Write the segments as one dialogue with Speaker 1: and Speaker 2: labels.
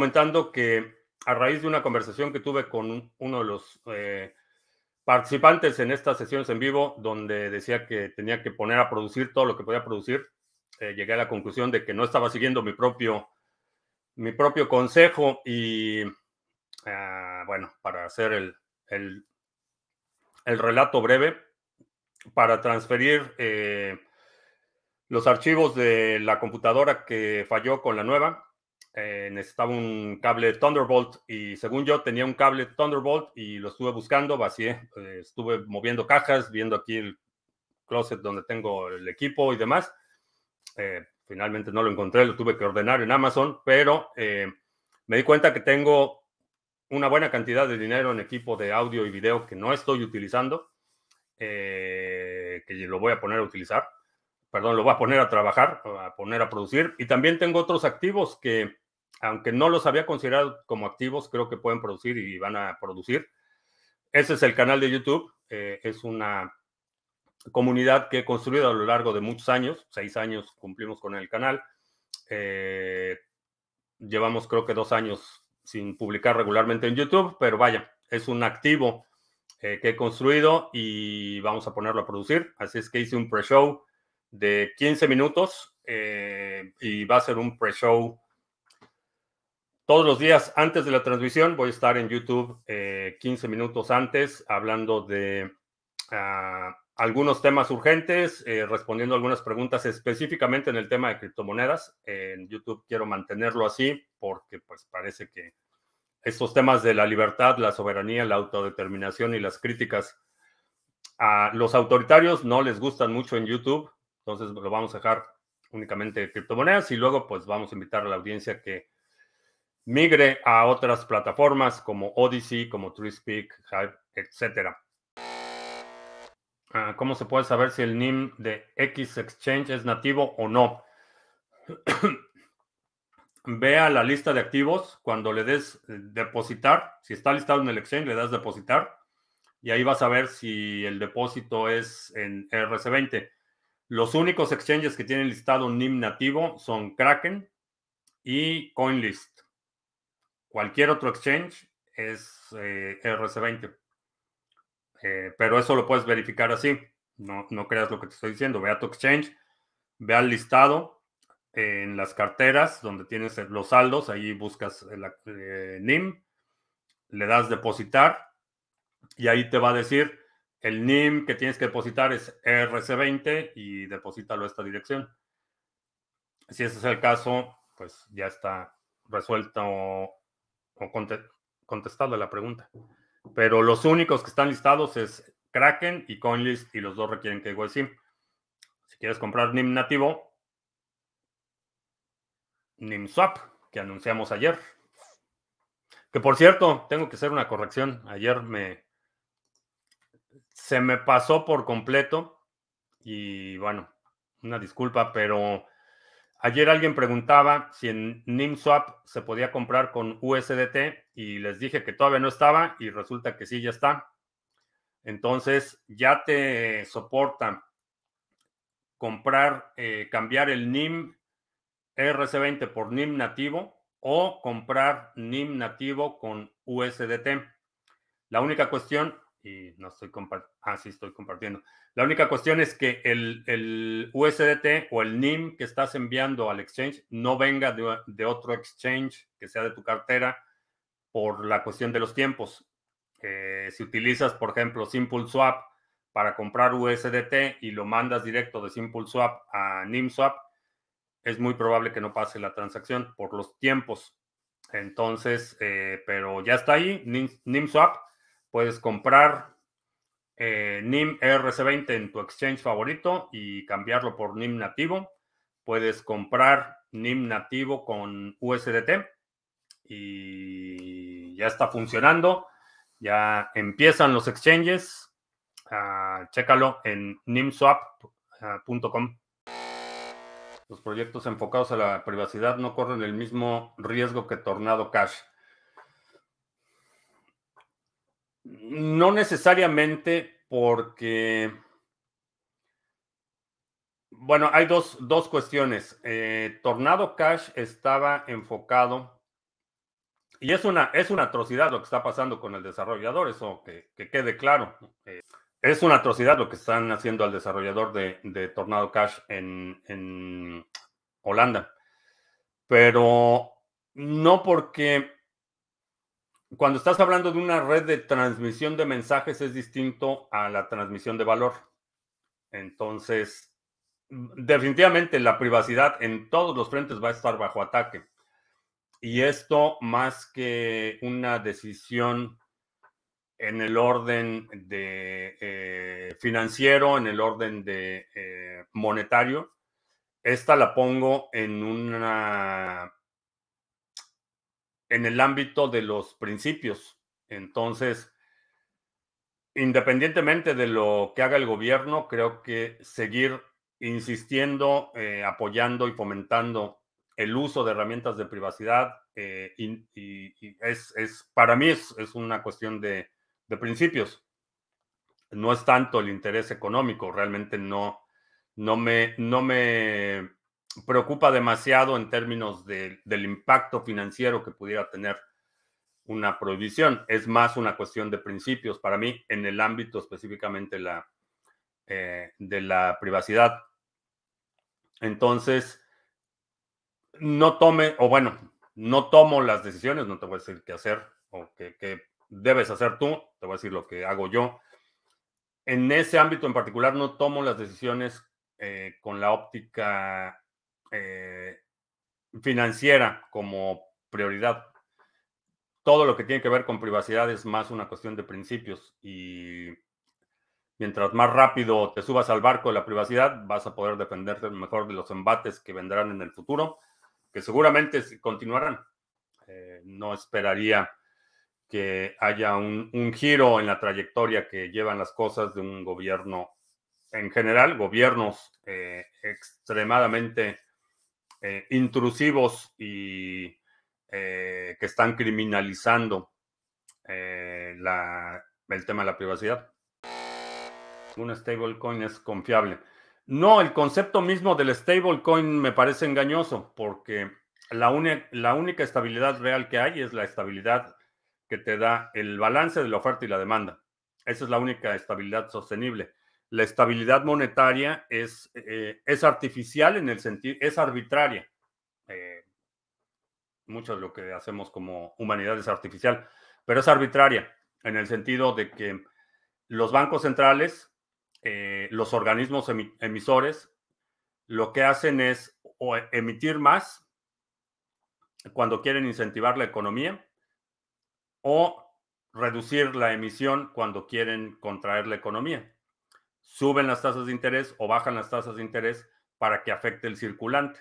Speaker 1: comentando que a raíz de una conversación que tuve con uno de los eh, participantes en estas sesiones en vivo, donde decía que tenía que poner a producir todo lo que podía producir, eh, llegué a la conclusión de que no estaba siguiendo mi propio, mi propio consejo y, ah, bueno, para hacer el, relato breve, para transferir eh, los archivos de la computadora que falló con la nueva eh, necesitaba un cable Thunderbolt y según yo tenía un cable Thunderbolt y lo estuve buscando, vacié, eh, estuve moviendo cajas, viendo aquí el closet donde tengo el equipo y demás. Eh, finalmente no lo encontré, lo tuve que ordenar en Amazon, pero me di cuenta que tengo una buena cantidad de dinero en equipo de audio y video que no estoy utilizando, que lo voy a poner a utilizar perdón, lo voy a poner a trabajar, a poner a producir. Y también tengo otros activos que aunque no los había considerado como activos, creo que pueden producir y van a producir. Ese es el canal de YouTube. Eh, es una comunidad que he construido a lo largo de muchos años. Seis años cumplimos con el canal. Eh, llevamos creo que dos años sin publicar regularmente en YouTube, pero vaya, es un activo eh, que he construido y vamos a ponerlo a producir. Así es que hice un pre-show de 15 minutos y va a ser un pre-show todos los días antes de la transmisión voy a estar en YouTube 15 eh, minutos antes hablando de ah, algunos temas urgentes, eh, respondiendo algunas preguntas específicamente en el tema de criptomonedas. en YouTube quiero mantenerlo así porque pues parece que estos temas de la libertad, la soberanía, la autodeterminación y las críticas a los autoritarios no les gustan mucho en YouTube. Entonces lo vamos a dejar únicamente de criptomonedas y luego pues vamos a invitar a la audiencia que migre a otras plataformas como Odyssey, como TreeSpeak, Hype, etc. Ah, ¿Cómo se puede saber si el NIM de X Exchange es nativo o no? Vea la lista de activos. Cuando le des eh, depositar, si está listado en el exchange, le das depositar. Y ahí vas a ver si el depósito es en RC20. Los únicos exchanges que tienen listado NIM nativo son Kraken y CoinList. Cualquier otro exchange es eh, RC20. Eh, pero eso lo puedes verificar así. No, creas lo que te estoy diciendo. Ve a tu exchange, ve al listado en las carteras donde tienes eh, los saldos. Ahí buscas el NIM, le das depositar y ahí te va a decir el NIM que tienes que depositar es RC20 y deposítalo a esta dirección. Si ese es el caso, pues ya está resuelto contestado la pregunta. Pero los únicos que están listados es Kraken y CoinList y los dos requieren que sí. Si quieres comprar NIM nativo, NIM Swap, que anunciamos ayer. Que por cierto, tengo que hacer una corrección. Ayer me se me pasó por completo y bueno, una disculpa, pero Ayer alguien preguntaba si en NimSwap se podía comprar con USDT y les dije que todavía no estaba y resulta que sí, ya está. Entonces ya te soporta comprar, eh, cambiar el NIM RC20 por NIM nativo o comprar NIM nativo con USDT. La única cuestión y no estoy compartiendo. Ah, sí, estoy compartiendo. La única cuestión es que el, USDT o el NIM que estás enviando al exchange no venga de, otro exchange que sea de tu cartera por la cuestión de los tiempos. Eh, si utilizas, por ejemplo, SimpleSwap para comprar USDT y lo mandas directo de SimpleSwap a NIMSwap, es muy probable que no pase la transacción por los tiempos. Entonces, eh, pero ya está ahí, NIM, NIMSwap Puedes comprar eh, NIM ERC20 en tu exchange favorito y cambiarlo por NIM nativo. Puedes comprar NIM nativo con USDT y ya está funcionando. Ya empiezan los exchanges. Ah, chécalo en nimswap.com. Los proyectos enfocados a la privacidad no corren el mismo riesgo que Tornado Cash. No necesariamente porque, bueno, hay dos, cuestiones. Eh, Tornado Cash estaba enfocado, y es una, es una atrocidad lo que está pasando con el desarrollador, eso que, quede claro. Eh, es una atrocidad lo que están haciendo al desarrollador de, Tornado Cash en Holanda. Pero no porque cuando estás hablando de una red de transmisión de mensajes es distinto a la transmisión de valor. Entonces, mm, definitivamente la privacidad en todos los frentes va a estar bajo ataque. Y esto más que una decisión en el orden de eh, financiero, en el orden de eh, monetario, esta la pongo en una en el ámbito de los principios. Entonces, independientemente de lo que haga el gobierno, creo que seguir insistiendo, eh, apoyando y fomentando el uso de herramientas de privacidad eh, es, para mí es, una cuestión de, principios. No es tanto el interés económico, realmente no, no me, no me preocupa demasiado en términos del impacto financiero que pudiera tener una prohibición. Es más una cuestión de principios para mí en el ámbito específicamente la, eh, de la privacidad. Entonces, no tome, o bueno, no tomo las decisiones, no te voy a decir qué hacer o qué, debes hacer tú, te voy a decir lo que hago yo. En ese ámbito en particular no tomo las decisiones eh, con la óptica eh, financiera como prioridad. Todo lo que tiene que ver con privacidad es más una cuestión de principios y mientras más rápido te subas al barco de la privacidad, vas a poder defenderte mejor de los embates que vendrán en el futuro, que seguramente continuarán. Eh, no esperaría que haya un, giro en la trayectoria que llevan las cosas de un gobierno en general, gobiernos eh, extremadamente eh, intrusivos y eh, que están criminalizando eh, el tema de la privacidad. Un stablecoin es confiable. No, el concepto mismo del stablecoin me parece engañoso porque la, la única estabilidad real que hay es la estabilidad que te da el balance de la oferta y la demanda. Esa es la única estabilidad sostenible la estabilidad monetaria es, eh, artificial en el sentido, es arbitraria. Eh, mucho de lo que hacemos como humanidad es artificial, pero es arbitraria en el sentido de que los bancos centrales, eh, los organismos emisores, lo que hacen es emitir más cuando quieren incentivar la economía o reducir la emisión cuando quieren contraer la economía suben las tasas de interés o bajan las tasas de interés para que afecte el circulante.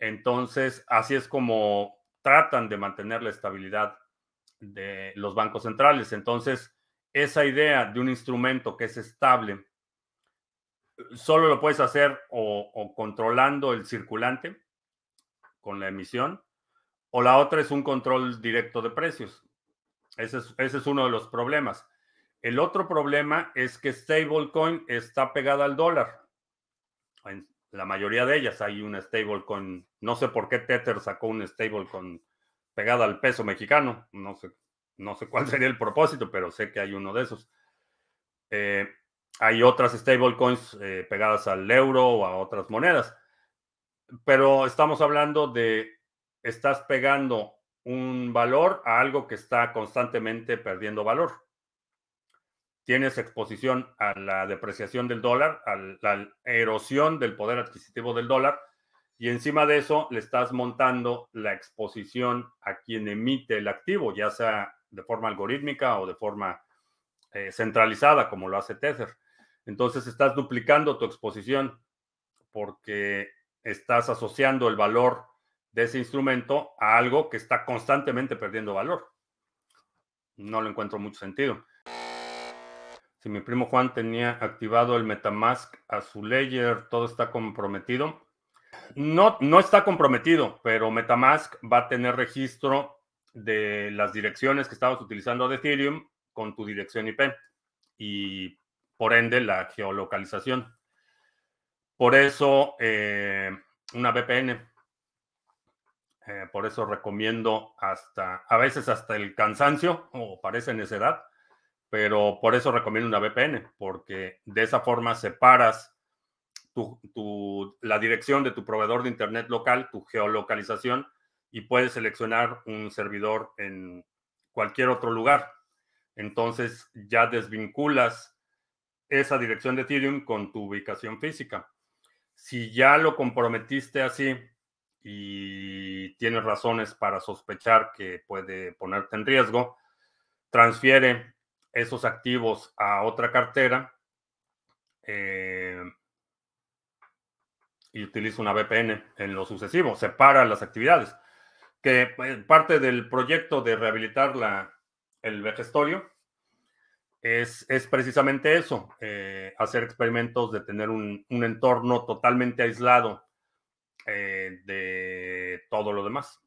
Speaker 1: Entonces, así es como tratan de mantener la estabilidad de los bancos centrales. Entonces, esa idea de un instrumento que es estable, solo lo puedes hacer o, controlando el circulante con la emisión, o la otra es un control directo de precios. ese es uno de los problemas. El otro problema es que stablecoin está pegada al dólar. En la mayoría de ellas hay una stablecoin. No sé por qué Tether sacó un stablecoin pegada al peso mexicano. No sé, no sé cuál sería el propósito, pero sé que hay uno de esos. Eh, hay otras stablecoins eh, pegadas al euro o a otras monedas. Pero estamos hablando de, estás pegando un valor a algo que está constantemente perdiendo valor tienes exposición a la depreciación del dólar, a la erosión del poder adquisitivo del dólar, y encima de eso le estás montando la exposición a quien emite el activo, ya sea de forma algorítmica o de forma eh, centralizada, como lo hace Tether. Entonces estás duplicando tu exposición porque estás asociando el valor de ese instrumento a algo que está constantemente perdiendo valor. No lo encuentro mucho sentido. Si mi primo Juan tenía activado el Metamask a su layer, todo está comprometido. No, no está comprometido, pero Metamask va a tener registro de las direcciones que estabas utilizando de Ethereum con tu dirección IP y por ende la geolocalización. Por eso eh, una VPN. Eh, por eso recomiendo hasta, a veces hasta el cansancio o parece necedad, pero por eso recomiendo una VPN, porque de esa forma separas la dirección de tu proveedor de Internet local, tu geolocalización, y puedes seleccionar un servidor en cualquier otro lugar. Entonces ya desvinculas esa dirección de Ethereum con tu ubicación física. Si ya lo comprometiste así y tienes razones para sospechar que puede ponerte en riesgo, transfiere esos activos a otra cartera eh, y utiliza una VPN en lo sucesivo, separa las actividades. Que eh, parte del proyecto de rehabilitar el vejestorio es, es precisamente eso, eh, hacer experimentos de tener un, entorno totalmente aislado de todo lo demás.